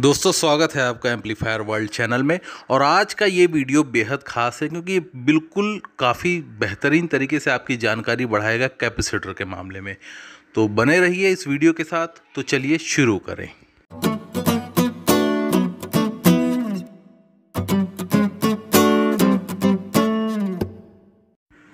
दोस्तों स्वागत है आपका एम्पलीफायर वर्ल्ड चैनल में और आज का ये वीडियो बेहद ख़ास है क्योंकि बिल्कुल काफ़ी बेहतरीन तरीके से आपकी जानकारी बढ़ाएगा कैपेसिटर के मामले में तो बने रहिए इस वीडियो के साथ तो चलिए शुरू करें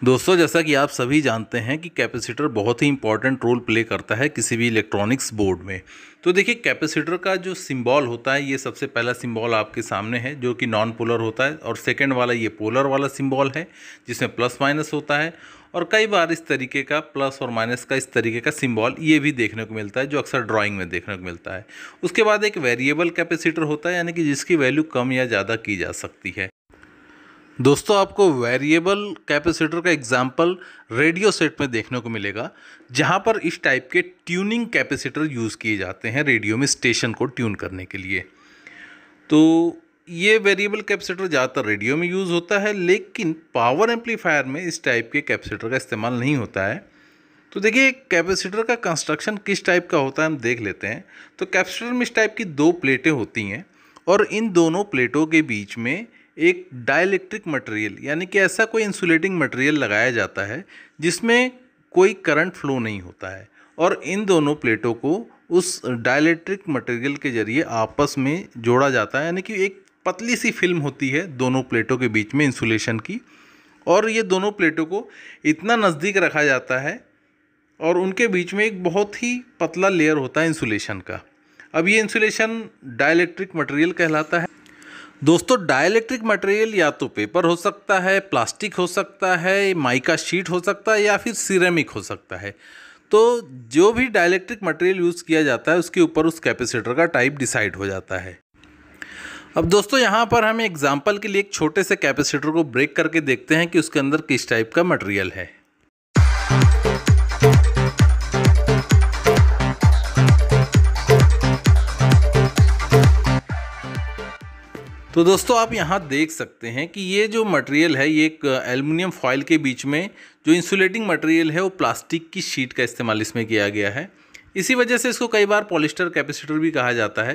दोस्तों जैसा कि आप सभी जानते हैं कि कैपेसिटर बहुत ही इंपॉर्टेंट रोल प्ले करता है किसी भी इलेक्ट्रॉनिक्स बोर्ड में तो देखिए कैपेसिटर का जो सिंबल होता है ये सबसे पहला सिंबल आपके सामने है जो कि नॉन पोलर होता है और सेकंड वाला ये पोलर वाला सिंबल है जिसमें प्लस माइनस होता है और कई बार इस तरीके का प्लस और माइनस का इस तरीके का सिंबल ये भी देखने को मिलता है जो अक्सर ड्राइंग में देखने को मिलता है उसके बाद एक वेरिएबल कैपेसिटर होता है यानी कि जिसकी वैल्यू कम या ज़्यादा की जा सकती है दोस्तों आपको वेरिएबल कैपेसिटर का एग्जाम्पल रेडियो सेट में देखने को मिलेगा जहाँ पर इस टाइप के ट्यूनिंग कैपेसिटर यूज़ किए जाते हैं रेडियो में स्टेशन को ट्यून करने के लिए तो ये वेरिएबल कैपेसिटर ज़्यादातर रेडियो में यूज़ होता है लेकिन पावर एम्पलीफायर में इस टाइप के कैपेसिटर का इस्तेमाल नहीं होता है तो देखिए कैपेसिटर का कंस्ट्रक्शन किस टाइप का होता है हम देख लेते हैं तो कैपेसिटर में इस टाइप की दो प्लेटें होती हैं और इन दोनों प्लेटों के बीच में एक डाइलेक्ट्रिक मटेरियल यानी कि ऐसा कोई इंसुलेटिंग मटेरियल लगाया जाता है जिसमें कोई करंट फ्लो नहीं होता है और इन दोनों प्लेटों को उस डाइलेक्ट्रिक मटेरियल के ज़रिए आपस में जोड़ा जाता है यानी कि एक पतली सी फिल्म होती है दोनों प्लेटों के बीच में इंसुलेशन की और ये दोनों प्लेटों को इतना नज़दीक रखा जाता है और उनके बीच में एक बहुत ही पतला लेयर होता है इंसुलेशन का अब ये इंसुलेशन डाइलेक्ट्रिक मटेरियल कहलाता है दोस्तों डायलैक्ट्रिक मटेरियल या तो पेपर हो सकता है प्लास्टिक हो सकता है माइका शीट हो सकता है या फिर सिरेमिक हो सकता है तो जो भी डायलैक्ट्रिक मटेरियल यूज़ किया जाता है उसके ऊपर उस कैपेसिटर का टाइप डिसाइड हो जाता है अब दोस्तों यहाँ पर हम एग्जाम्पल के लिए एक छोटे से कैपेसिटर को ब्रेक करके देखते हैं कि उसके अंदर किस टाइप का मटेरियल है तो दोस्तों आप यहाँ देख सकते हैं कि ये जो मटेरियल है ये एक एल्युमिनियम फॉयल के बीच में जो इंसुलेटिंग मटेरियल है वो प्लास्टिक की शीट का इस्तेमाल इसमें किया गया है इसी वजह से इसको कई बार पॉलिस्टर कैपेसिटर भी कहा जाता है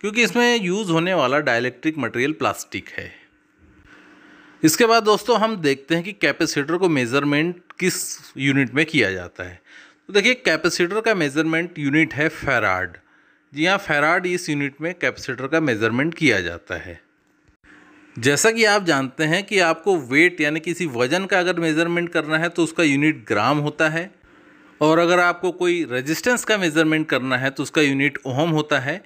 क्योंकि इसमें यूज़ होने वाला डायलैक्ट्रिक मटेरियल प्लास्टिक है इसके बाद दोस्तों हम देखते हैं कि कैपेसिटर को मेज़रमेंट किस यूनिट में किया जाता है तो देखिए कैपेसिटर का मेज़रमेंट यूनिट है फेराड जी हाँ फेराड इस यूनिट में कैपेसिटर का मेज़रमेंट किया जाता है जैसा कि आप जानते हैं कि आपको वेट यानी किसी वज़न का अगर मेज़रमेंट करना है तो उसका यूनिट ग्राम होता है और अगर आपको कोई रेजिस्टेंस का मेज़रमेंट करना है तो उसका यूनिट ओहम होता है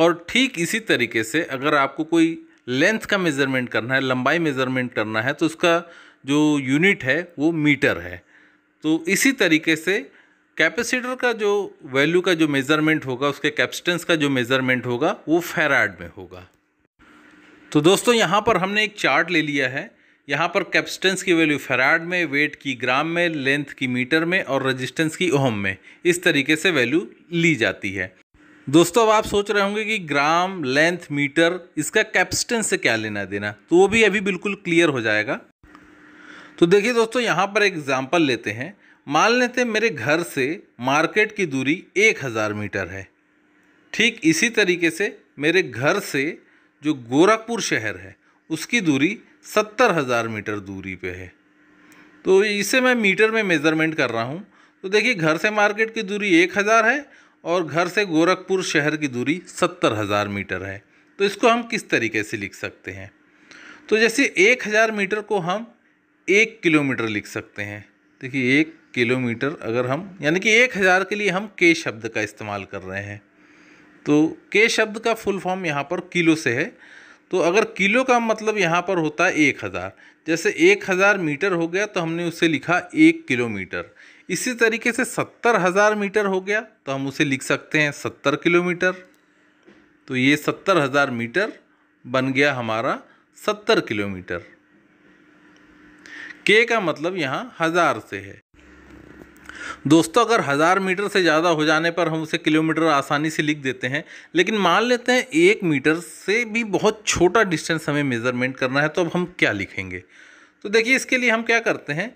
और ठीक इसी तरीके से अगर आपको कोई लेंथ का मेज़रमेंट करना है लंबाई मेज़रमेंट करना है तो उसका जो यूनिट है वो मीटर है तो इसी तरीके से कैपेसिटर का जो वैल्यू का जो मेज़रमेंट होगा उसके कैपेसिटेंस का जो मेज़रमेंट होगा वो फेराड में होगा तो दोस्तों यहाँ पर हमने एक चार्ट ले लिया है यहाँ पर कैप्सटेंस की वैल्यू फेराड में वेट की ग्राम में लेंथ की मीटर में और रेजिस्टेंस की ओहम में इस तरीके से वैल्यू ली जाती है दोस्तों अब आप सोच रहे होंगे कि ग्राम लेंथ मीटर इसका कैपेसिटेंस से क्या लेना देना तो वो भी अभी बिल्कुल क्लियर हो जाएगा तो देखिए दोस्तों यहाँ पर एग्ज़ाम्पल लेते हैं मान लेते मेरे घर से मार्केट की दूरी एक हज़ार मीटर है ठीक इसी तरीके से मेरे घर से जो गोरखपुर शहर है उसकी दूरी सत्तर हज़ार मीटर दूरी पे है तो इसे मैं मीटर में मेज़रमेंट कर रहा हूँ तो देखिए घर से मार्केट की दूरी एक हज़ार है और घर से गोरखपुर शहर की दूरी सत्तर हज़ार मीटर है तो इसको हम किस तरीके से लिख सकते हैं तो जैसे एक हज़ार मीटर को हम एक किलोमीटर लिख सकते हैं देखिए एक किलोमीटर अगर हम यानी कि एक हज़ार के लिए हम के शब्द का इस्तेमाल कर रहे हैं तो के शब्द का फुल फॉर्म यहाँ पर किलो से है तो अगर किलो का मतलब यहाँ पर होता है एक हज़ार जैसे एक हज़ार मीटर हो गया तो हमने उसे लिखा एक किलोमीटर इसी तरीके से सत्तर हज़ार मीटर हो गया तो हम उसे लिख सकते हैं सत्तर किलोमीटर तो ये सत्तर हज़ार मीटर बन गया हमारा सत्तर किलोमीटर के का मतलब यहाँ हज़ार से है दोस्तों अगर हज़ार मीटर से ज़्यादा हो जाने पर हम उसे किलोमीटर आसानी से लिख देते हैं लेकिन मान लेते हैं एक मीटर से भी बहुत छोटा डिस्टेंस हमें मेज़रमेंट करना है तो अब हम क्या लिखेंगे तो देखिए इसके लिए हम क्या करते हैं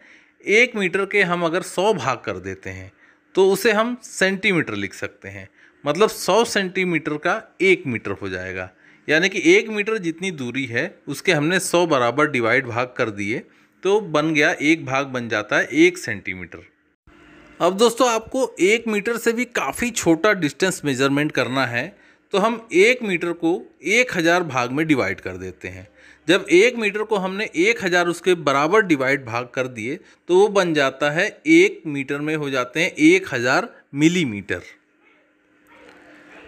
एक मीटर के हम अगर सौ भाग कर देते हैं तो उसे हम सेंटीमीटर लिख सकते हैं मतलब सौ सेंटीमीटर का एक मीटर हो जाएगा यानी कि एक मीटर जितनी दूरी है उसके हमने सौ बराबर डिवाइड भाग कर दिए तो बन गया एक भाग बन जाता है एक सेंटीमीटर अब दोस्तों आपको एक मीटर से भी काफ़ी छोटा डिस्टेंस मेजरमेंट करना है तो हम एक मीटर को एक हज़ार भाग में डिवाइड कर देते हैं जब एक मीटर को हमने एक हज़ार उसके बराबर डिवाइड भाग कर दिए तो वो बन जाता है एक मीटर में हो जाते हैं एक हज़ार मिलीमीटर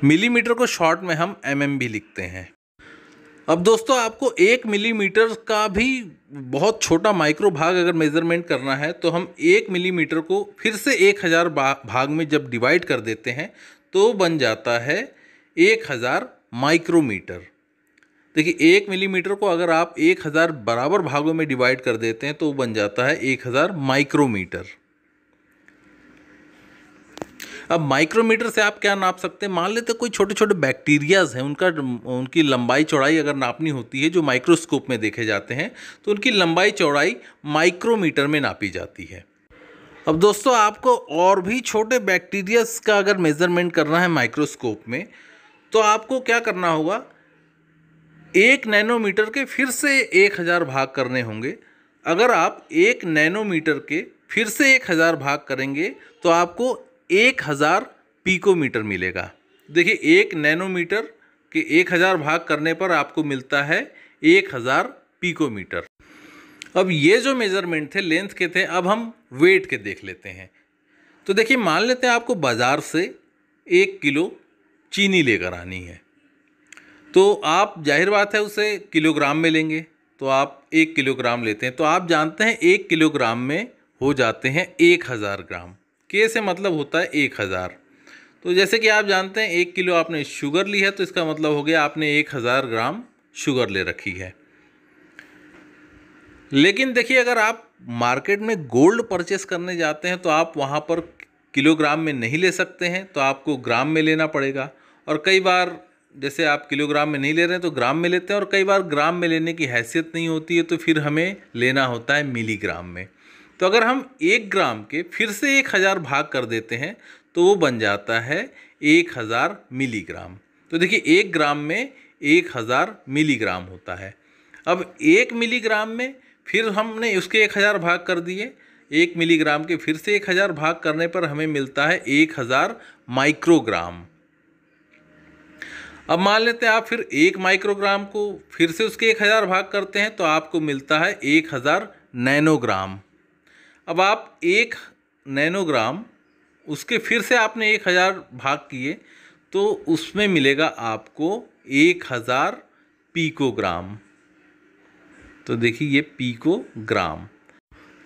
मिलीमीटर को शॉर्ट में हम एम भी लिखते हैं अब दोस्तों आपको एक मिलीमीटर का भी बहुत छोटा माइक्रो भाग अगर मेज़रमेंट करना है तो हम एक मिलीमीटर को फिर से एक हज़ार भाग में जब डिवाइड कर देते हैं तो बन जाता है एक हज़ार माइक्रोमीटर देखिए एक मिलीमीटर को अगर आप एक हज़ार बराबर भागों में डिवाइड कर देते हैं तो बन जाता है एक हज़ार माइक्रोमीटर अब माइक्रोमीटर से आप क्या नाप सकते हैं मान लेते कोई छोटे छोटे बैक्टीरियाज हैं उनका उनकी लंबाई चौड़ाई अगर नापनी होती है जो माइक्रोस्कोप में देखे जाते हैं तो उनकी लंबाई चौड़ाई माइक्रोमीटर में नापी जाती है अब दोस्तों आपको और भी छोटे बैक्टीरियाज का अगर मेज़रमेंट करना है माइक्रोस्कोप में तो आपको क्या करना होगा एक नैनोमीटर के फिर से एक हज़ार भाग करने होंगे अगर आप एक नैनोमीटर के फिर से एक हज़ार भाग करेंगे तो आपको एक हज़ार पीकोमीटर मिलेगा देखिए एक नैनोमीटर के एक हज़ार भाग करने पर आपको मिलता है एक हज़ार पीकोमीटर अब ये जो मेज़रमेंट थे लेंथ के थे अब हम वेट के देख लेते हैं तो देखिए मान लेते हैं आपको बाज़ार से एक किलो चीनी लेकर आनी है तो आप जाहिर बात है उसे किलोग्राम में लेंगे तो आप एक किलोग्राम लेते हैं तो आप जानते हैं एक किलोग्राम में हो जाते हैं एक हज़ार ग्राम के से मतलब होता है एक हज़ार तो जैसे कि आप जानते हैं एक किलो आपने शुगर ली है तो इसका मतलब हो गया आपने एक हज़ार ग्राम शुगर ले रखी है लेकिन देखिए अगर आप मार्केट में गोल्ड परचेस करने जाते हैं तो आप वहाँ पर किलोग्राम में नहीं ले सकते हैं तो आपको ग्राम में लेना पड़ेगा और कई बार जैसे आप किलोग्राम में नहीं ले रहे हैं तो ग्राम में लेते हैं और कई बार ग्राम में लेने की हैसियत नहीं होती है तो फिर हमें लेना होता है मिलीग्राम में तो अगर हम एक ग्राम के फिर से एक हज़ार भाग कर देते हैं तो वो बन जाता है एक हज़ार मिलीग्राम तो देखिए एक ग्राम में एक हज़ार मिलीग्राम होता है अब एक मिलीग्राम में फिर हमने उसके एक हज़ार भाग कर दिए एक मिलीग्राम के फिर से एक हज़ार भाग करने पर हमें मिलता है एक हज़ार माइक्रोग्राम अब मान लेते हैं आप फिर एक माइक्रोग्राम को फिर से उसके एक हज़ार भाग करते हैं तो आपको मिलता है एक हज़ार नैनोग्राम अब आप एक नैनोग्राम उसके फिर से आपने एक हज़ार भाग किए तो उसमें मिलेगा आपको एक हज़ार पीकोग्राम तो देखिए ये पीकोग्राम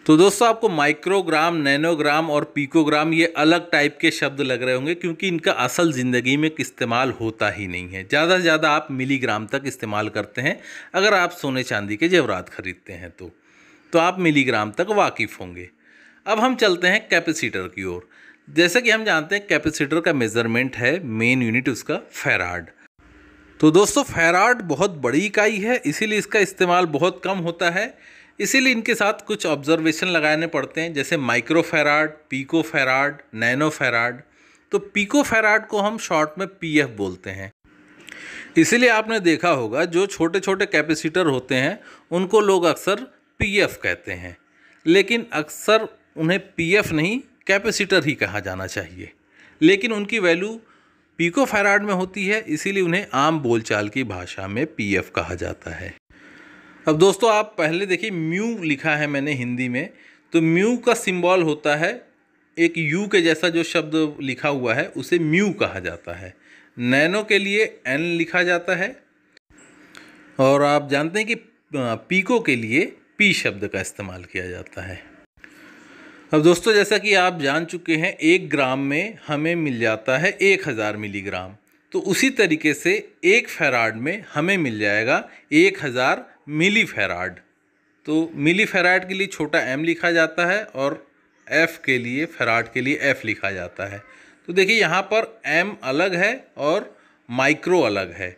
तो दोस्तों आपको माइक्रोग्राम नैनोग्राम और पीकोग्राम ये अलग टाइप के शब्द लग रहे होंगे क्योंकि इनका असल ज़िंदगी में इस्तेमाल होता ही नहीं है ज़्यादा से ज़्यादा आप मिलीग्राम तक इस्तेमाल करते हैं अगर आप सोने चांदी के जेवरात खरीदते हैं तो तो आप मिलीग्राम तक वाकिफ़ होंगे अब हम चलते हैं कैपेसिटर की ओर जैसे कि हम जानते हैं कैपेसिटर का मेज़रमेंट है मेन यूनिट उसका फेराड तो दोस्तों फेराड बहुत बड़ी इकाई है इसीलिए इसका इस्तेमाल बहुत कम होता है इसीलिए इनके साथ कुछ ऑब्जर्वेशन लगाने पड़ते हैं जैसे micro farad pico farad nano farad तो पीको फेराड को हम शॉर्ट में पी बोलते हैं इसीलिए आपने देखा होगा जो छोटे छोटे कैपेसिटर होते हैं उनको लोग अक्सर पीएफ कहते हैं लेकिन अक्सर उन्हें पीएफ नहीं कैपेसिटर ही कहा जाना चाहिए लेकिन उनकी वैल्यू पीको फैराड में होती है इसीलिए उन्हें आम बोलचाल की भाषा में पीएफ कहा जाता है अब दोस्तों आप पहले देखिए म्यू लिखा है मैंने हिंदी में तो म्यू का सिंबल होता है एक यू के जैसा जो शब्द लिखा हुआ है उसे म्यू कहा जाता है नैनो के लिए एन लिखा जाता है और आप जानते हैं कि पीको के लिए पी शब्द का इस्तेमाल किया जाता है अब दोस्तों जैसा कि आप जान चुके हैं एक ग्राम में हमें मिल जाता है एक हज़ार मिलीग्राम तो उसी तरीके से एक फेराड में हमें मिल जाएगा एक हज़ार मिली फेराड तो मिली फेराड के लिए छोटा एम लिखा जाता है और एफ़ के लिए फेराड के लिए एफ़ लिखा जाता है तो देखिए यहाँ पर एम अलग है और माइक्रो अलग है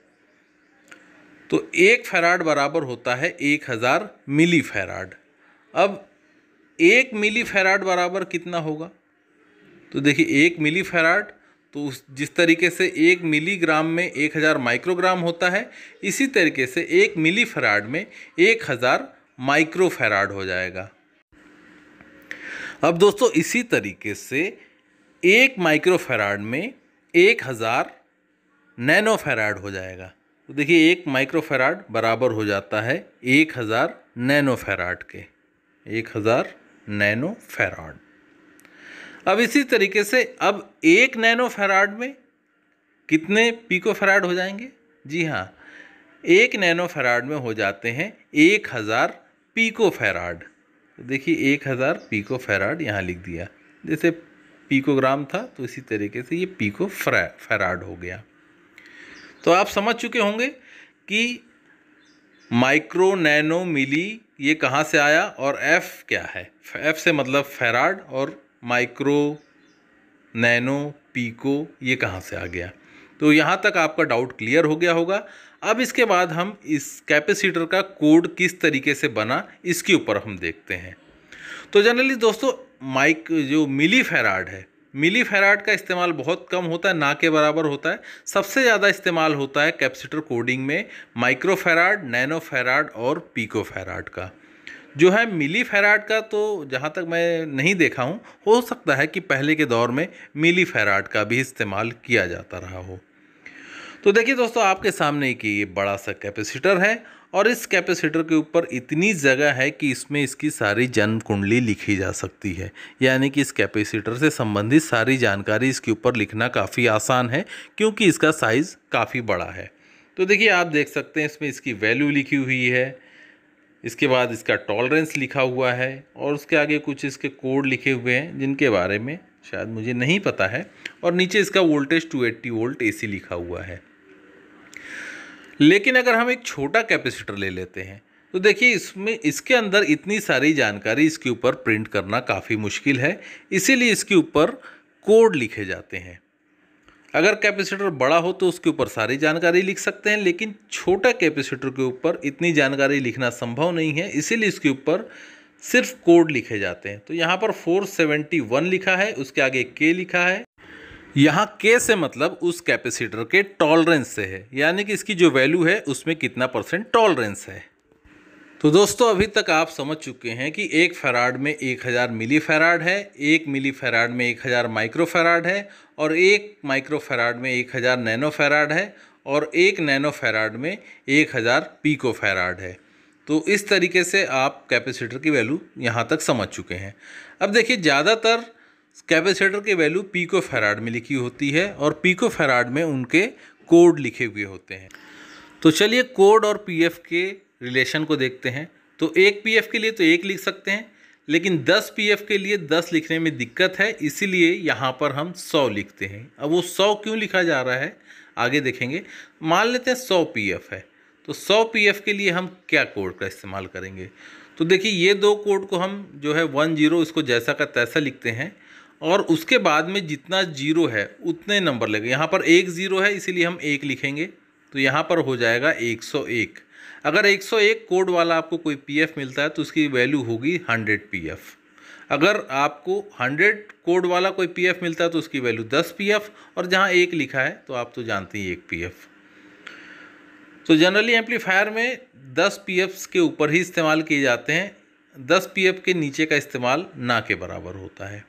तो एक फैराड बराबर होता है एक हज़ार मिली फैराड अब एक मिली फैराड बराबर कितना होगा तो देखिए एक मिली फैराड तो उस जिस तरीके से एक मिलीग्राम में एक हज़ार माइक्रोग्राम होता है इसी तरीके से एक मिली फैराड में एक हज़ार माइक्रो फैराड हो जाएगा अब दोस्तों इसी तरीके से एक माइक्रो फैराड में एक हज़ार नैनो फैराड हो जाएगा तो देखिए एक माइक्रोफेराड बराबर हो जाता है एक हज़ार नैनो फेराड के एक हज़ार नैनो फेराड अब इसी तरीके से अब एक नैनो फेराड में कितने पीको फेराड हो जाएंगे जी हाँ एक नैनो फेराड में हो जाते हैं एक हज़ार पीको फेराड तो देखिए एक हज़ार पीको फेराड यहाँ लिख दिया जैसे पीकोग्राम था तो इसी तरीके से ये पीको फेराड हो गया तो आप समझ चुके होंगे कि माइक्रो नैनो मिली ये कहाँ से आया और एफ़ क्या है एफ़ से मतलब फेराड और माइक्रो नैनो पीको ये कहाँ से आ गया तो यहाँ तक आपका डाउट क्लियर हो गया होगा अब इसके बाद हम इस कैपेसिटर का कोड किस तरीके से बना इसके ऊपर हम देखते हैं तो जनरली दोस्तों माइक जो मिली फेराड है मिली फैराड का इस्तेमाल बहुत कम होता है ना के बराबर होता है सबसे ज़्यादा इस्तेमाल होता है कैपेसिटर कोडिंग में माइक्रो फैराड नैनो फैराड और पीको फैराड का जो है मिली फेराड का तो जहाँ तक मैं नहीं देखा हूँ हो सकता है कि पहले के दौर में मिली फेराड का भी इस्तेमाल किया जाता रहा हो तो देखिए दोस्तों आपके सामने कि ये बड़ा सा कैपेसिटर है और इस कैपेसिटर के ऊपर इतनी जगह है कि इसमें इसकी सारी जन्म कुंडली लिखी जा सकती है यानी कि इस कैपेसिटर से संबंधित सारी जानकारी इसके ऊपर लिखना काफ़ी आसान है क्योंकि इसका साइज़ काफ़ी बड़ा है तो देखिए आप देख सकते हैं इसमें इसकी वैल्यू लिखी हुई है इसके बाद इसका टॉलरेंस लिखा हुआ है और उसके आगे कुछ इसके कोड लिखे हुए हैं जिनके बारे में शायद मुझे नहीं पता है और नीचे इसका वोल्टेज 280 वोल्ट एसी लिखा हुआ है लेकिन अगर हम एक छोटा कैपेसिटर ले लेते हैं तो देखिए इसमें इसके अंदर इतनी सारी जानकारी इसके ऊपर प्रिंट करना काफ़ी मुश्किल है इसीलिए इसके ऊपर कोड लिखे जाते हैं अगर कैपेसिटर बड़ा हो तो उसके ऊपर सारी जानकारी लिख सकते हैं लेकिन छोटा कैपेसिटर के ऊपर इतनी जानकारी लिखना संभव नहीं है इसीलिए इसके ऊपर सिर्फ कोड लिखे जाते हैं तो यहाँ पर 471 लिखा है उसके आगे के लिखा है यहाँ के से मतलब उस कैपेसिटर के टॉलरेंस से है यानी कि इसकी जो वैल्यू है उसमें कितना परसेंट टॉलरेंस है तो दोस्तों अभी तक आप समझ चुके हैं कि एक फेराड में एक हज़ार मिली फेराड है एक मिली फेराड में एक हज़ार माइक्रो फेराड है और एक माइक्रो फेराड में एक हज़ार नैनो फेराड है और एक नैनो फेराड में एक हज़ार पीको फेराड है तो इस तरीके से आप कैपेसिटर की वैल्यू यहाँ तक समझ चुके हैं अब देखिए ज़्यादातर कैपेसिटर के वैल्यू पीको फैराड में लिखी होती है और पीको फैराड में उनके कोड लिखे हुए होते हैं तो चलिए कोड और पीएफ के रिलेशन को देखते हैं तो एक पीएफ के लिए तो एक लिख सकते हैं लेकिन 10 पीएफ के लिए 10 लिखने में दिक्कत है इसीलिए यहाँ पर हम 100 लिखते हैं अब वो 100 क्यों लिखा जा रहा है आगे देखेंगे मान लेते हैं 100 पीएफ है तो 100 पीएफ के लिए हम क्या कोड का इस्तेमाल करेंगे तो देखिए ये दो कोड को हम जो है वन जीरो इसको जैसा का तैसा लिखते हैं और उसके बाद में जितना जीरो है उतने नंबर लगे यहाँ पर एक ज़ीरो है इसीलिए हम एक लिखेंगे तो यहाँ पर हो जाएगा एक सौ एक अगर 101 कोड वाला आपको कोई पीएफ मिलता है तो उसकी वैल्यू होगी 100 पीएफ अगर आपको 100 कोड वाला कोई पीएफ मिलता है तो उसकी वैल्यू 10 पीएफ और जहाँ एक लिखा है तो आप तो जानते ही एक पीएफ तो जनरली एम्पलीफायर में 10 पीएफ्स के ऊपर ही इस्तेमाल किए जाते हैं 10 पीएफ के नीचे का इस्तेमाल ना के बराबर होता है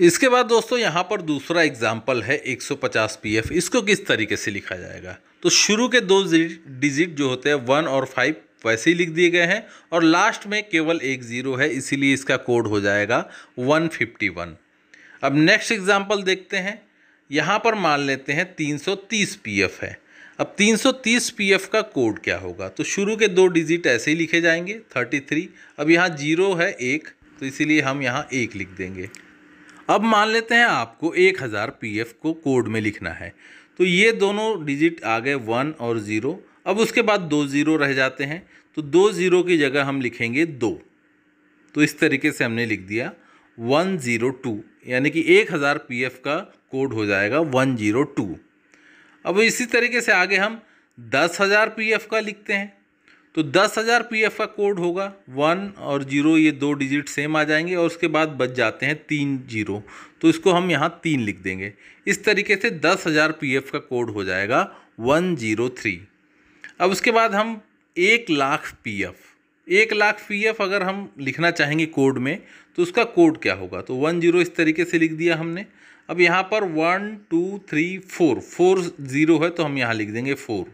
इसके बाद दोस्तों यहाँ पर दूसरा एग्जाम्पल है 150 पीएफ इसको किस तरीके से लिखा जाएगा तो शुरू के दो डिजिट जो होते हैं वन और फाइव वैसे ही लिख दिए गए हैं और लास्ट में केवल एक ज़ीरो है इसीलिए इसका कोड हो जाएगा 151 अब नेक्स्ट एग्जाम्पल देखते हैं यहाँ पर मान लेते हैं 330 पीएफ है अब 330 पीएफ का कोड क्या होगा तो शुरू के दो डिजिट ऐसे ही लिखे जाएंगे थर्टी अब यहाँ जीरो है एक तो इसीलिए हम यहाँ एक लिख देंगे अब मान लेते हैं आपको एक हज़ार पी को कोड में लिखना है तो ये दोनों डिजिट आ गए वन और ज़ीरो अब उसके बाद दो ज़ीरो रह जाते हैं तो दो ज़ीरो की जगह हम लिखेंगे दो तो इस तरीके से हमने लिख दिया वन ज़ीरो टू यानी कि एक हज़ार पी का कोड हो जाएगा वन ज़ीरो टू अब इसी तरीके से आगे हम दस हज़ार पी का लिखते हैं तो दस हज़ार पी का कोड होगा वन और जीरो ये दो डिजिट सेम आ जाएंगे और उसके बाद बच जाते हैं तीन जीरो तो इसको हम यहाँ तीन लिख देंगे इस तरीके से दस हज़ार पी का कोड हो जाएगा वन जीरो थ्री अब उसके बाद हम एक लाख पी एफ एक लाख पी एफ अगर हम लिखना चाहेंगे कोड में तो उसका कोड क्या होगा तो वन जीरो इस तरीके से लिख दिया हमने अब यहाँ पर one two three four four zero है तो हम यहाँ लिख देंगे फोर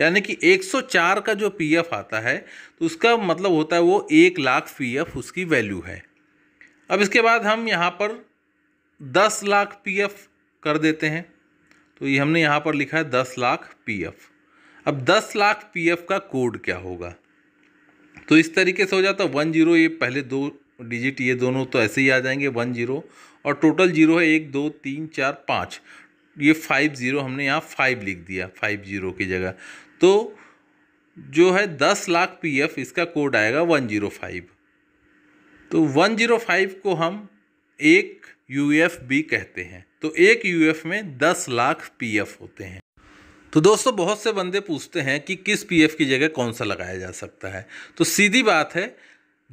यानी कि 104 का जो पीएफ आता है तो उसका मतलब होता है वो एक लाख पीएफ उसकी वैल्यू है अब इसके बाद हम यहाँ पर दस लाख पीएफ कर देते हैं तो ये हमने यहाँ पर लिखा है दस लाख पीएफ अब दस लाख पीएफ का कोड क्या होगा तो इस तरीके से हो जाता वन जीरो ये पहले दो डिजिट ये दोनों तो ऐसे ही आ जाएंगे वन जीरो और टोटल जीरो है एक दो तीन चार पाँच ये फाइव ज़ीरो हमने यहाँ फाइव लिख दिया फाइव ज़ीरो की जगह तो जो है दस लाख पीएफ इसका कोड आएगा वन जीरो फाइव तो वन जीरो फाइव को हम एक यूएफ भी कहते हैं तो एक यूएफ में दस लाख पीएफ होते हैं तो दोस्तों बहुत से बंदे पूछते हैं कि किस पीएफ की जगह कौन सा लगाया जा सकता है तो सीधी बात है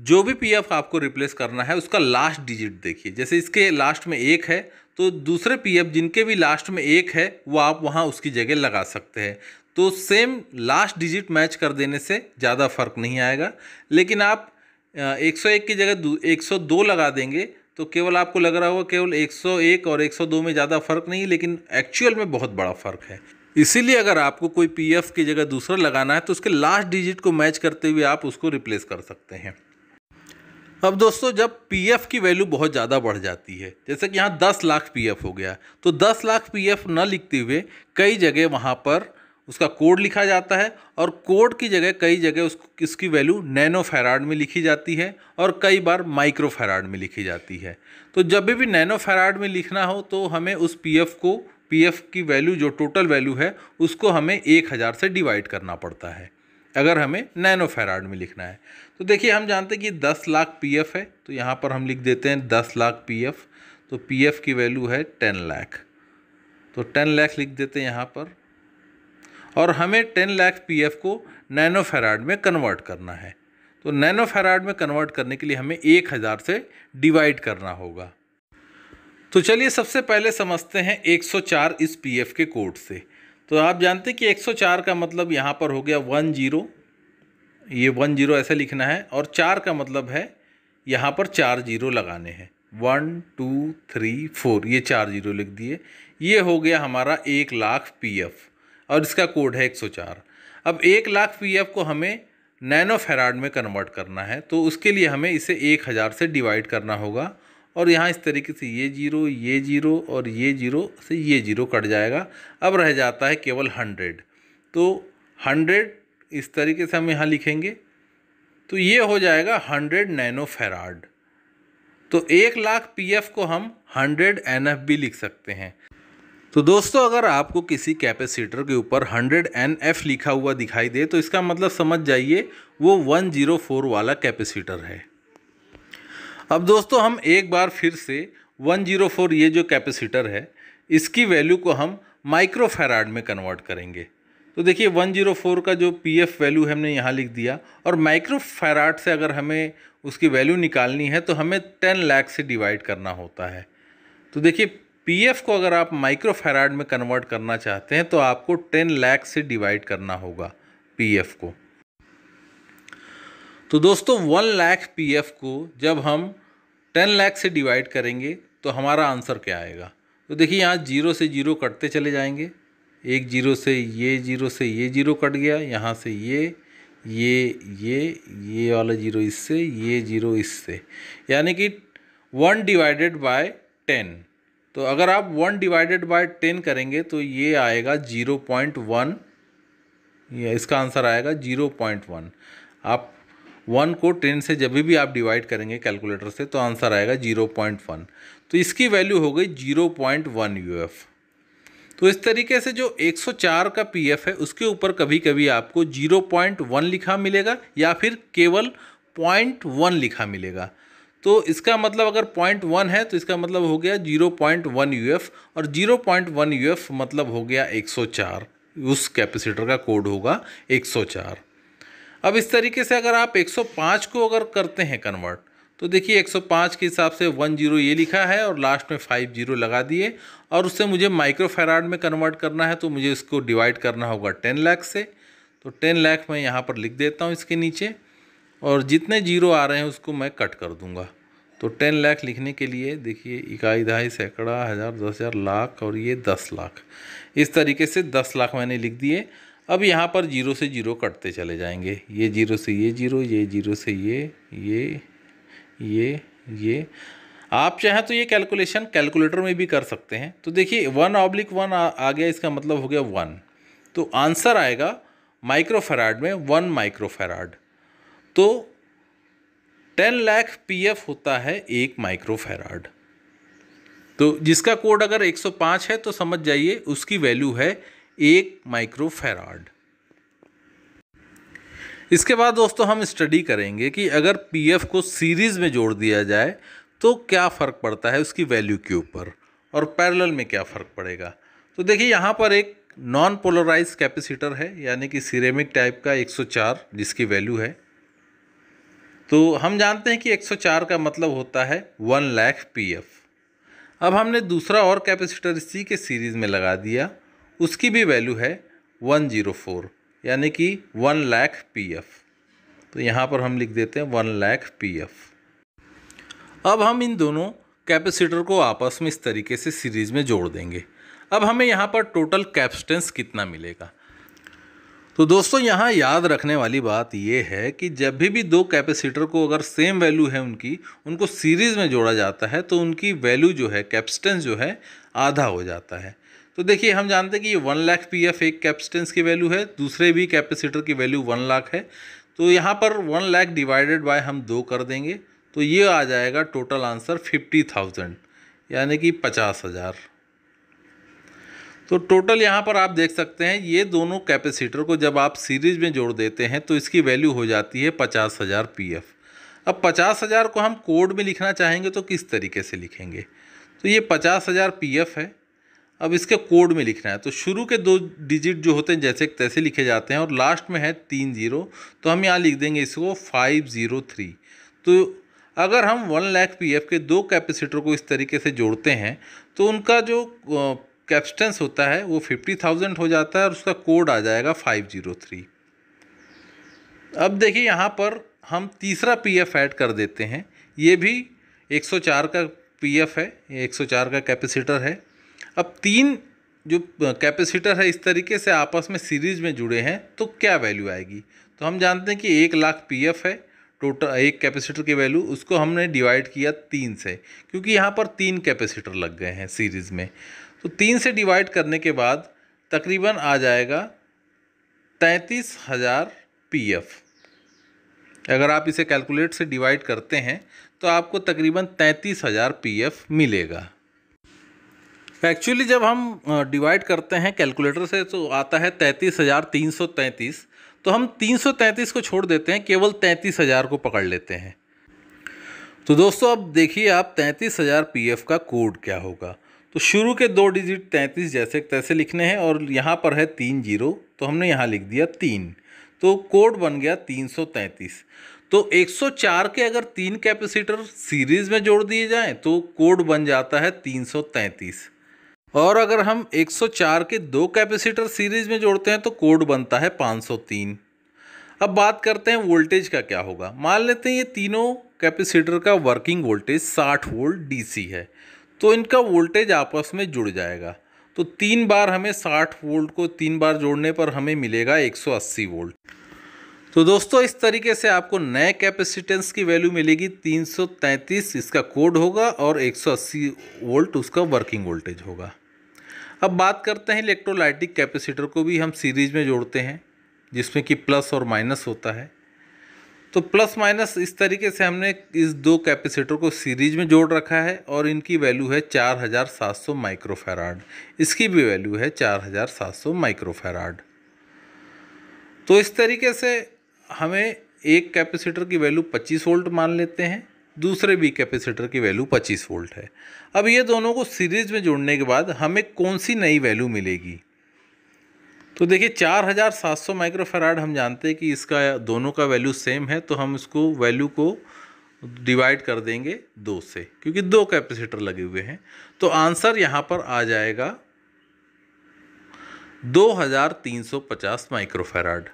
जो भी पीएफ आपको रिप्लेस करना है उसका लास्ट डिजिट देखिए जैसे इसके लास्ट में एक है तो दूसरे पीएफ जिनके भी लास्ट में एक है वो आप वहाँ उसकी जगह लगा सकते हैं तो सेम लास्ट डिजिट मैच कर देने से ज़्यादा फ़र्क नहीं आएगा लेकिन आप 101 की जगह 102 लगा देंगे तो केवल आपको लग रहा होगा केवल 101 और 102 में ज़्यादा फ़र्क नहीं लेकिन एक्चुअल में बहुत बड़ा फ़र्क है इसीलिए अगर आपको कोई पी की जगह दूसरा लगाना है तो उसके लास्ट डिजिट को मैच करते हुए आप उसको रिप्लेस कर सकते हैं अब दोस्तों जब पीएफ की वैल्यू बहुत ज़्यादा बढ़ जाती है जैसे कि यहाँ दस लाख पीएफ हो गया तो दस लाख पीएफ न लिखते हुए कई जगह वहाँ पर उसका कोड लिखा जाता है और कोड की जगह कई जगह उस इसकी वैल्यू नैनो फैराड में लिखी जाती है और कई बार माइक्रो फैराड में लिखी जाती है तो जब भी नैनो फैराड में लिखना हो तो हमें उस पीएफ को पीएफ की वैल्यू जो टोटल वैल्यू है उसको हमें एक हज़ार से डिवाइड करना पड़ता है अगर हमें नैनो फैराड में लिखना है तो देखिए हम जानते हैं कि दस लाख पी है तो यहाँ पर हम लिख देते हैं दस लाख पी तो पी की वैल्यू है टेन लाख तो टेन लाख लिख देते हैं यहाँ पर और हमें टेन लैख पी को नैनो फेराड में कन्वर्ट करना है तो नैनो फेराड में कन्वर्ट करने के लिए हमें एक हज़ार से डिवाइड करना होगा तो चलिए सबसे पहले समझते हैं 104 इस पी के कोड से तो आप जानते हैं कि 104 का मतलब यहाँ पर हो गया वन जीरो ये वन जीरो ऐसे लिखना है और चार का मतलब है यहाँ पर चार जीरो लगाने हैं वन टू थ्री फोर ये चार जीरो लिख दिए ये हो गया हमारा एक लाख पीएफ और इसका कोड है 104 अब एक लाख पी को हमें नैनो फेराड में कन्वर्ट करना है तो उसके लिए हमें इसे एक हज़ार से डिवाइड करना होगा और यहाँ इस तरीके से ये जीरो ये जीरो और ये जीरो से ये जीरो कट जाएगा अब रह जाता है केवल हंड्रेड तो हंड्रेड इस तरीके से हम यहाँ लिखेंगे तो ये हो जाएगा हंड्रेड नैनो फेराड तो एक लाख पी को हम हंड्रेड एन लिख सकते हैं तो दोस्तों अगर आपको किसी कैपेसिटर के ऊपर 100 NF लिखा हुआ दिखाई दे तो इसका मतलब समझ जाइए वो 104 वाला कैपेसिटर है अब दोस्तों हम एक बार फिर से 104 ये जो कैपेसिटर है इसकी वैल्यू को हम माइक्रोफेराड में कन्वर्ट करेंगे तो देखिए 104 का जो पी एफ वैल्यू है हमने यहाँ लिख दिया और माइक्रोफेराड से अगर हमें उसकी वैल्यू निकालनी है तो हमें टेन लैख से डिवाइड करना होता है तो देखिए पीएफ को अगर आप माइक्रो फैराड में कन्वर्ट करना चाहते हैं तो आपको टेन लैख से डिवाइड करना होगा पीएफ को तो दोस्तों वन लाख पीएफ को जब हम टेन लाख से डिवाइड करेंगे तो हमारा आंसर क्या आएगा तो देखिए यहाँ जीरो से जीरो कटते चले जाएंगे एक जीरो से ये जीरो से ये जीरो कट गया यहाँ से ये ये ये ये वाला जीरो इससे ये जीरो इससे यानी कि वन डिवाइडेड बाय टेन तो अगर आप वन डिवाइडेड बाय टेन करेंगे तो ये आएगा ज़ीरो पॉइंट वन या इसका आंसर आएगा ज़ीरो पॉइंट वन आप वन को टेन से जब भी आप डिवाइड करेंगे कैलकुलेटर से तो आंसर आएगा ज़ीरो पॉइंट वन तो इसकी वैल्यू हो गई zero point one U F तो इस तरीके से जो एक सौ चार का पी एफ़ है उसके ऊपर कभी कभी आपको जीरो पॉइंट वन लिखा मिलेगा या फिर केवल पॉइंट वन लिखा मिलेगा तो इसका मतलब अगर पॉइंट वन है तो इसका मतलब हो गया zero point one U F और zero point one U F मतलब हो गया एक सौ चार उस कैपेसिटर का कोड होगा एक सौ चार अब इस तरीके से अगर आप एक सौ पाँच को अगर करते हैं कन्वर्ट तो देखिए 105 के हिसाब से 10 ये लिखा है और लास्ट में 50 लगा दिए और उससे मुझे माइक्रोफेराड में कन्वर्ट करना है तो मुझे इसको डिवाइड करना होगा 10 लाख से तो 10 लाख मैं यहाँ पर लिख देता हूँ इसके नीचे और जितने जीरो आ रहे हैं उसको मैं कट कर दूंगा तो टेन लाख लिखने के लिए देखिए इकाई दहाई सैकड़ा हज़ार दस हज़ार लाख और ये दस लाख इस तरीके से दस लाख मैंने लिख दिए अब यहाँ पर जीरो से जीरो कटते चले जाएंगे ये जीरो से ये जीरो ये जीरो से ये ये ये ये आप चाहें तो ये कैलकुलेशन कैलकुलेटर में भी कर सकते हैं तो देखिए वन ऑब्लिक वन आ, आ गया इसका मतलब हो गया वन तो आंसर आएगा माइक्रोफेराड में वन माइक्रोफेराड तो टेन लाख पी एफ होता है एक माइक्रो फेराड तो जिसका कोड अगर 105 है तो समझ जाइए उसकी वैल्यू है एक माइक्रो फेराड इसके बाद दोस्तों हम स्टडी करेंगे कि अगर पीएफ को सीरीज़ में जोड़ दिया जाए तो क्या फ़र्क पड़ता है उसकी वैल्यू के ऊपर और पैरेलल में क्या फ़र्क पड़ेगा तो देखिए यहाँ पर एक नॉन पोलराइज कैपेसिटर है यानी कि सिरेमिक टाइप का 104 जिसकी वैल्यू है तो हम जानते हैं कि 104 का मतलब होता है वन लैख पी एफ अब हमने दूसरा और कैपेसिटर सी के सीरीज़ में लगा दिया उसकी भी वैल्यू है 104 यानी कि वन लैख पी एफ तो यहाँ पर हम लिख देते हैं वन लैख पी एफ अब हम इन दोनों कैपेसिटर को आपस में इस तरीके से सीरीज़ में जोड़ देंगे अब हमें यहाँ पर टोटल कैप्सटेंस कितना मिलेगा तो दोस्तों यहाँ याद रखने वाली बात यह है कि जब भी भी दो कैपेसिटर को अगर सेम वैल्यू है उनकी उनको सीरीज़ में जोड़ा जाता है तो उनकी वैल्यू जो है कैपेसिटेंस जो है आधा हो जाता है तो देखिए हम जानते हैं कि ये वन लाख पी एफ एक कैपेसिटेंस की वैल्यू है दूसरे भी कैपेसिटर की वैल्यू वन लाख है तो यहाँ पर वन लाख डिवाइडेड बाय हम दो कर देंगे तो ये आ जाएगा टोटल आंसर फिफ्टी थाउजेंड यानी कि पचास हज़ार तो टोटल यहाँ पर आप देख सकते हैं ये दोनों कैपेसिटर को जब आप सीरीज में जोड़ देते हैं तो इसकी वैल्यू हो जाती है पचास हज़ार पी एफ अब पचास हज़ार को हम कोड में लिखना चाहेंगे तो किस तरीके से लिखेंगे तो ये पचास हज़ार पी एफ है अब इसके कोड में लिखना है तो शुरू के दो डिजिट जो होते हैं जैसे तैसे लिखे जाते हैं और लास्ट में है तीन जीरो तो हम यहाँ लिख देंगे इसको फाइव ज़ीरो थ्री तो अगर हम वन लाख पी एफ के दो कैपेसिटर को इस तरीके से जोड़ते हैं तो उनका जो कैप्सटेंस होता है वो फिफ्टी थाउजेंड हो जाता है और उसका कोड आ जाएगा फाइव जीरो थ्री अब देखिए यहाँ पर हम तीसरा पीएफ ऐड कर देते हैं ये भी एक सौ चार का पीएफ है ये चार का कैपेसिटर है अब तीन जो कैपेसिटर है इस तरीके से आपस में सीरीज में जुड़े हैं तो क्या वैल्यू आएगी तो हम जानते हैं कि एक लाख एफ है टोटल एक कैपेसिटर की वैल्यू उसको हमने डिवाइड किया तीन से क्योंकि यहाँ पर तीन कैपेसिटर लग गए हैं सीरीज़ में तो तीन से डिवाइड करने के बाद तकरीबन आ जाएगा तैंतीस हज़ार पी एफ अगर आप इसे कैलकुलेट से डिवाइड करते हैं तो आपको तकरीबन तैंतीस हज़ार पी एफ मिलेगा एक्चुअली जब हम डिवाइड करते हैं कैलकुलेटर से तो आता है तैंतीस हज़ार तीन सौ तैंतीस तो हम तीन सौ तैंतीस को छोड़ देते हैं केवल तैंतीस हज़ार को पकड़ लेते हैं तो दोस्तों अब देखिए आप तैंतीस हज़ार पी एफ का कोड क्या होगा तो शुरू के दो डिजिट तैंतीस जैसे तैसे लिखने हैं और यहाँ पर है तीन जीरो तो हमने यहाँ लिख दिया तीन तो कोड बन गया तीन सौ तैंतीस तो एक सौ चार के अगर तीन कैपेसिटर सीरीज में जोड़ दिए जाएं तो कोड बन जाता है तीन सौ तैंतीस और अगर हम एक सौ चार के दो कैपेसिटर सीरीज में जोड़ते हैं तो कोड बनता है पाँच सौ तीन अब बात करते हैं वोल्टेज का क्या होगा मान लेते हैं ये तीनों कैपेसिटर का वर्किंग वोल्टेज 60 वोल्ट डीसी है तो इनका वोल्टेज आपस में जुड़ जाएगा तो तीन बार हमें 60 वोल्ट को तीन बार जोड़ने पर हमें मिलेगा 180 वोल्ट तो दोस्तों इस तरीके से आपको नए कैपेसिटेंस की वैल्यू मिलेगी 333 इसका कोड होगा और 180 वोल्ट उसका वर्किंग वोल्टेज होगा अब बात करते हैं इलेक्ट्रोलाइटिक कैपेसिटर को भी हम सीरीज में जोड़ते हैं जिसमें कि प्लस और माइनस होता है तो प्लस माइनस इस तरीके से हमने इस दो कैपेसिटर को सीरीज में जोड़ रखा है और इनकी वैल्यू है 4700 माइक्रोफेराड इसकी भी वैल्यू है 4700 माइक्रोफेराड तो इस तरीके से हमें एक कैपेसिटर की वैल्यू 25 वोल्ट मान लेते हैं दूसरे भी कैपेसिटर की वैल्यू 25 वोल्ट है अब ये दोनों को सीरीज में जोड़ने के बाद हमें कौन सी नई वैल्यू मिलेगी तो देखिए चार हज़ार सात सौ माइक्रोफेराड हम जानते हैं कि इसका दोनों का वैल्यू सेम है तो हम इसको वैल्यू को डिवाइड कर देंगे दो से क्योंकि दो कैपेसिटर लगे हुए हैं तो आंसर यहाँ पर आ जाएगा 2350 माइक्रोफेराड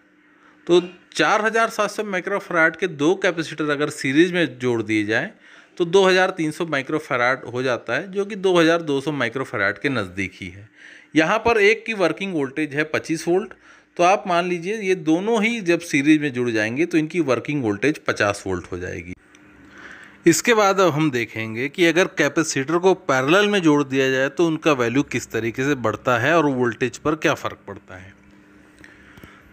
तो 4700 माइक्रोफेराड के दो कैपेसिटर अगर सीरीज में जोड़ दिए जाएं तो 2300 माइक्रोफेराड हो जाता है जो कि 2200 माइक्रोफेराड के नज़दीक ही है यहाँ पर एक की वर्किंग वोल्टेज है पच्चीस वोल्ट तो आप मान लीजिए ये दोनों ही जब सीरीज में जुड़ जाएंगे तो इनकी वर्किंग वोल्टेज पचास वोल्ट हो जाएगी इसके बाद अब हम देखेंगे कि अगर कैपेसिटर को पैरेलल में जोड़ दिया जाए तो उनका वैल्यू किस तरीके से बढ़ता है और वोल्टेज पर क्या फ़र्क पड़ता है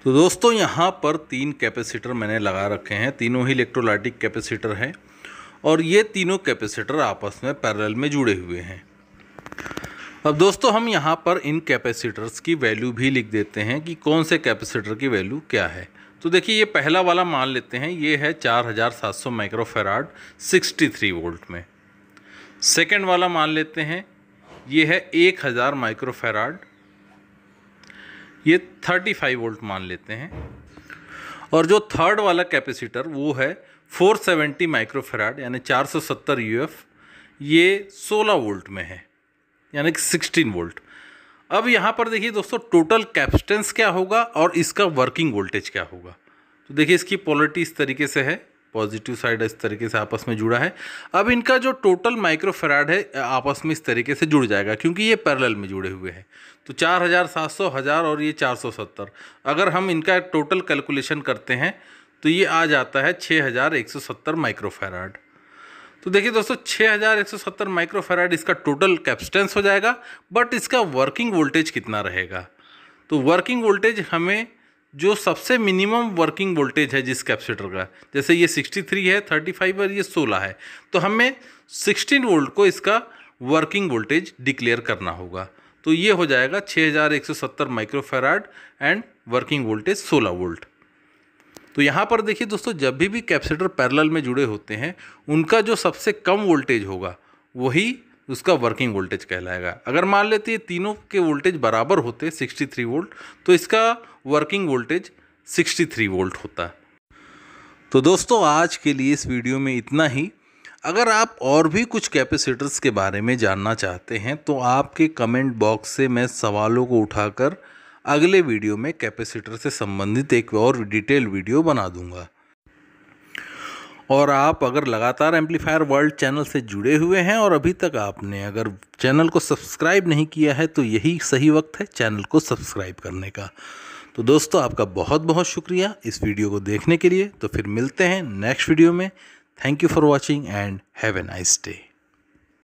तो दोस्तों यहाँ पर तीन कैपेसिटर मैंने लगा रखे हैं तीनों ही इलेक्ट्रोलाइटिक कैपेसिटर हैं और ये तीनों कैपेसिटर आपस में पैरेलल में जुड़े हुए हैं अब दोस्तों हम यहाँ पर इन कैपेसिटर्स की वैल्यू भी लिख देते हैं कि कौन से कैपेसिटर की वैल्यू क्या है तो देखिए ये पहला वाला मान लेते हैं ये है 4700 माइक्रोफेराड 63 वोल्ट में सेकंड वाला मान लेते हैं ये है 1000 माइक्रोफेराड ये 35 वोल्ट मान लेते हैं और जो थर्ड वाला कैपेसिटर वो है 470 माइक्रोफेराड यानी 470 यूएफ ये 16 वोल्ट में है यानी कि सिक्सटीन वोल्ट अब यहाँ पर देखिए दोस्तों टोटल कैप्सटेंस क्या होगा और इसका वर्किंग वोल्टेज क्या होगा तो देखिए इसकी पॉलिटी इस तरीके से है पॉजिटिव साइड इस तरीके से आपस में जुड़ा है अब इनका जो टोटल माइक्रोफेराड है आपस में इस तरीके से जुड़ जाएगा क्योंकि ये पैरेलल में जुड़े हुए हैं तो चार हज़ार सात सौ हज़ार और ये चार सौ सत्तर अगर हम इनका टोटल कैलकुलेशन करते हैं तो ये आ जाता है छः हज़ार एक सौ सत्तर माइक्रोफेराड तो देखिए दोस्तों 6170 माइक्रोफेराइड इसका टोटल कैप्सटेंस हो जाएगा बट इसका वर्किंग वोल्टेज कितना रहेगा तो वर्किंग वोल्टेज हमें जो सबसे मिनिमम वर्किंग वोल्टेज है जिस कैपेसिटर का जैसे ये 63 है 35 और ये 16 है तो हमें 16 वोल्ट को इसका वर्किंग वोल्टेज डिक्लेयर करना होगा तो ये हो जाएगा 6170 microfarad and working voltage 16 volt तो यहाँ पर देखिए दोस्तों जब भी भी कैपेसिटर पैरेलल में जुड़े होते हैं उनका जो सबसे कम वोल्टेज होगा वही उसका वर्किंग वोल्टेज कहलाएगा अगर मान लेते हैं तीनों के वोल्टेज बराबर होते 63 वोल्ट तो इसका वर्किंग वोल्टेज 63 वोल्ट होता तो दोस्तों आज के लिए इस वीडियो में इतना ही अगर आप और भी कुछ कैपेसिटर्स के बारे में जानना चाहते हैं तो आपके कमेंट बॉक्स से मैं सवालों को उठाकर अगले वीडियो में कैपेसिटर से संबंधित एक और डिटेल वीडियो बना दूंगा और आप अगर लगातार एम्पलीफायर वर्ल्ड चैनल से जुड़े हुए हैं और अभी तक आपने अगर चैनल को सब्सक्राइब नहीं किया है तो यही सही वक्त है चैनल को सब्सक्राइब करने का तो दोस्तों आपका बहुत बहुत शुक्रिया इस वीडियो को देखने के लिए तो फिर मिलते हैं नेक्स्ट वीडियो में thank you for watching and have a nice day